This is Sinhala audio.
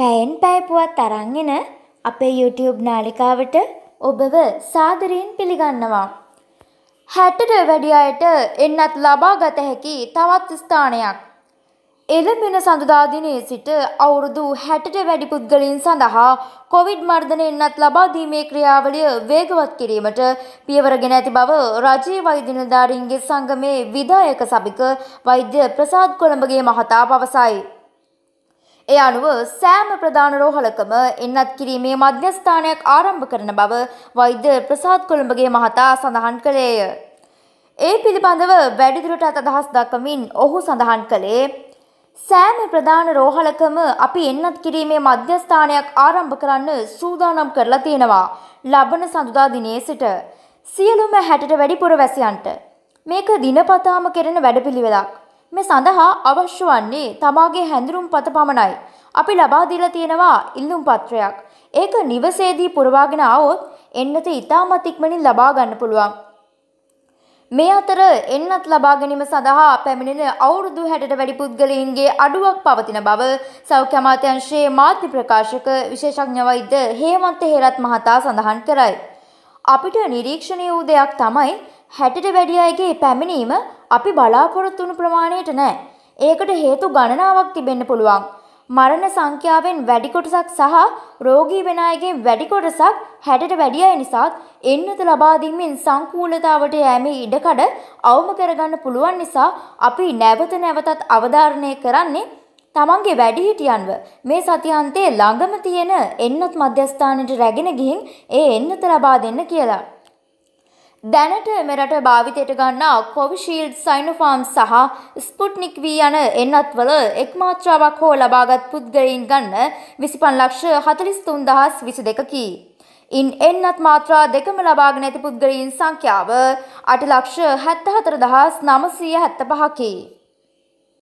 පැයෙන් පැය පුවත් අරන් එන අපේ YouTube නාලිකාවට ඔබව සාදරයෙන් පිළිගන්නවා. 60ට වැඩි අයට එන්නත් ලබා ගත හැකි තවත් ස්ථානයක්. එළඹෙන සඳුදා දිනේ සිට අවුරුදු 60ට වැඩි පුද්ගලයන් සඳහා කොවිඩ් මර්ධන එන්නත් ලබා දීමේ ක්‍රියාවලිය වේගවත් කිරීමට පියවරගෙන ඇති බව රජයේ වෛද්‍ය නිලධාරීන්ගේ සංගමේ විධායක සභික වෛද්‍ය ප්‍රසාද් කොළඹගේ මහතා පවසයි. ඒ අනුව සෑම ප්‍රධාන රෝහලකම එන්නත් කිරීමේ මධ්‍යස්ථානයක් ආරම්භ කරන බව වෛද්‍ය ප්‍රසාද් කොළඹගේ මහතා සඳහන් කළේය. ඒ පිළිබඳව වැඩිදුරටත් අදහස් දක්වමින් ඔහු සඳහන් කළේ සෑම ප්‍රධාන රෝහලකම අපි එන්නත් කිරීමේ මධ්‍යස්ථානයක් ආරම්භ කරන්න සූදානම් කරලා තියෙනවා. ලබන සඳුදා දිනේ සිට සියලුම හැටට වැඩි පුරවැසියන්ට මේක දිනපතාම කෙරෙන වැඩපිළිවෙලක්. මේ සඳහා අවශ්‍ය වන්නේ තමාගේ හැඳුරුම් පත පමණයි. අපි ලබා දීලා තියෙනවා ඉල්ලුම් පත්‍රයක්. ඒක නිවසේදී පුරවාගෙන આવොත් එන්නත ඉතාමත් ඉක්මනින් ලබා ගන්න පුළුවන්. මේ අතර එන්නත් ලබා ගැනීම සඳහා පැමිණෙන අවුරුදු 60ට වැඩි පුද්ගලයින්ගේ අඩුවක් පවතින බව සෞඛ්‍ය අමාත්‍යාංශයේ මාධ්‍ය ප්‍රකාශක විශේෂඥ වෛද්‍ය හේමන්ත හේරත් මහතා සඳහන් කරයි. අපිට නිරීක්ෂණය වූ දෙයක් තමයි 60ට වැඩි අයගේ පැමිණීම අපි බලාපොරොත්තුණු ප්‍රමාණයට නෑ. ඒකට හේතු ගණනාවක් තිබෙන්න පුළුවන්. මරණ සංඛ්‍යාවෙන් වැඩි කොටසක් සහ රෝගී වෙන අයගේ වැඩි කොටසක් 60ට වැඩි අය නිසාත් එන්නත ලබා දීමෙන් සංකූලතාවට යෑමේ ඉඩකඩ අවම කරගන්න පුළුවන් නිසා අපි නැවත නැවතත් අවධාරණය කරන්නේ තමන්ගේ වැඩිහිටියන්ව මේ සතියන්තේ ළඟම තියෙන එන්නත් මධ්‍යස්ථානයට රැගෙන ගිහින් ඒ එන්නත ලබා දෙන්න කියලා. දැනට මෙරට භාවිතයට ගන්නා කොවිශීල්ඩ් සයිනොෆාම් සහ ස්පුට්නික් වී යන එන්නත්වල එක් මාත්‍රාවක් හෝ ලබාගත් පුද්ගලයින් ගන්න විසිපන් ලක්ෂ හතලිස්තුන් දහස් විසි දෙකකි. ඉන් එන්නත් මාත්‍රා දෙකම ලබාගෙන ඇති පුද්ගලයින් සංඛ්‍යාව අට ලක්ෂ හැත්තහතර දහස් නමසීය හැත්ත පහකි.